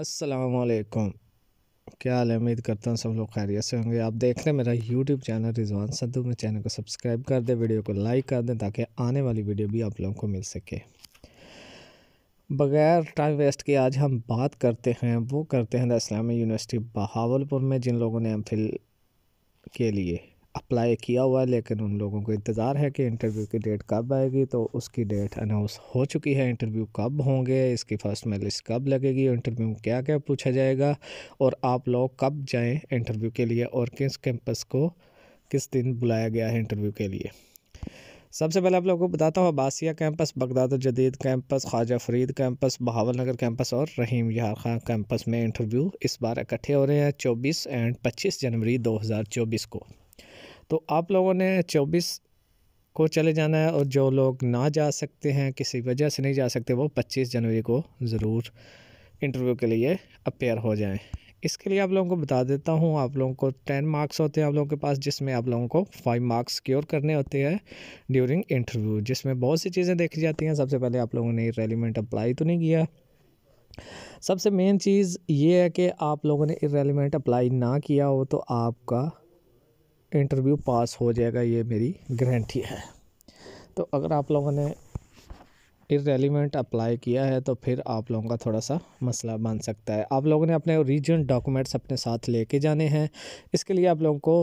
असलकम क्या हाल है उम्मीद करता हूँ सब लोग खैरियत से होंगे आप देख रहे हैं मेरा यूट्यूब चैनल रिजवान संधु में चैनल को सब्सक्राइब कर दें वीडियो को लाइक कर दें ताकि आने वाली वीडियो भी आप लोगों को मिल सके बगैर टाइम वेस्ट के आज हम बात करते हैं वो करते हैं द इस्लामी यूनिवर्सिटी बहावलपुर में जिन लोगों ने एम के लिए अप्लाई किया हुआ है लेकिन उन लोगों को इंतज़ार है कि इंटरव्यू की डेट कब आएगी तो उसकी डेट अनाउंस हो चुकी है इंटरव्यू कब होंगे इसकी फर्स्ट मेल लिस्ट कब लगेगी इंटरव्यू में क्या क्या पूछा जाएगा और आप लोग कब जाएं इंटरव्यू के लिए और किस कैंपस को किस दिन बुलाया गया है इंटरव्यू के लिए सबसे पहले आप लोगों को बताता हूँ बासिया campus Baghdad Jadeed campus Khwaja Farid campus Bahawalnagar campus और रहीम यार खां कैंपस में इंटरव्यू इस बार इकट्ठे हो रहे हैं 24 एंड 25 जनवरी 2024 को तो आप लोगों ने चौबीस को चले जाना है और जो लोग ना जा सकते हैं किसी वजह से नहीं जा सकते वो 25 जनवरी को ज़रूर इंटरव्यू के लिए अपेयर हो जाएं इसके लिए आप लोगों को बता देता हूँ आप लोगों को टेन मार्क्स होते हैं आप लोगों के पास जिसमें आप लोगों को फाइव मार्क्स क्योर करने होते हैं ड्यूरिंग इंटरव्यू जिसमें बहुत सी चीज़ें देखी जाती हैं सबसे पहले आप लोगों ने रेलिमेंट अप्लाई तो नहीं किया सबसे मेन चीज़ ये है कि आप लोगों ने इरेलीमेंट अप्लाई ना किया हो तो आपका इंटरव्यू पास हो जाएगा ये मेरी गारंटी है तो अगर आप लोगों ने इरेलीवेंट अप्लाई किया है तो फिर आप लोगों का थोड़ा सा मसला बन सकता है आप लोगों ने अपने ओरिजिनल डॉक्यूमेंट्स अपने साथ लेके जाने हैं इसके लिए आप लोगों को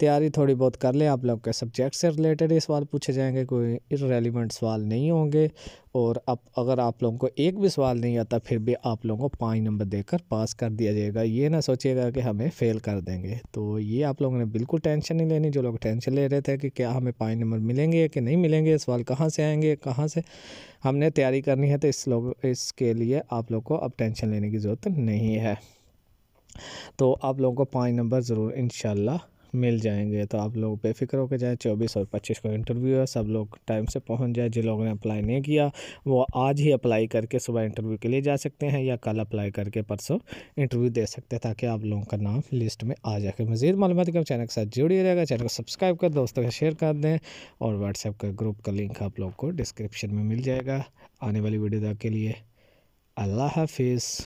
तैयारी थोड़ी बहुत कर लें आप लोग के सब्जेक्ट से रिलेटेड ये सवाल पूछे जाएंगे कोई इरेलीवेंट सवाल नहीं होंगे और अब अगर आप लोगों को एक भी सवाल नहीं आता फिर भी आप लोगों को पाँच नंबर देकर पास कर दिया जाएगा ये ना सोचिएगा कि हमें फ़ेल कर देंगे तो ये आप लोगों ने बिल्कुल टेंशन नहीं लेनी जो लोग टेंशन ले रहे थे कि क्या हमें पाँच नंबर मिलेंगे कि नहीं मिलेंगे सवाल कहाँ से आएंगे कहाँ से हमने तैयारी करनी है तो इस लोग इसके लिए आप लोग को अब टेंशन लेने की ज़रूरत नहीं है तो आप लोगों को पाँच नंबर ज़रूर इन मिल जाएंगे तो आप लोग बेफिक्र होकर जाए चौबीस और पच्चीस को इंटरव्यू है सब लोग टाइम से पहुँच जाए जिन लोगों ने अप्लाई नहीं किया वो आज ही अप्लाई करके सुबह इंटरव्यू के लिए जा सकते हैं या कल अप्लाई करके परसों इंटरव्यू दे सकते हैं ताकि आप लोगों का नाम लिस्ट में आ जाए मज़ीद मालूम के चैनल के साथ जुड़ी रहेगा चैनल को सब्सक्राइब कर दोस्तों का शेयर कर दें और व्हाट्सएप का ग्रुप का लिंक आप लोग को डिस्क्रिप्शन में मिल जाएगा आने वाली वीडियो तक के लिए अल्लाह हाफिज़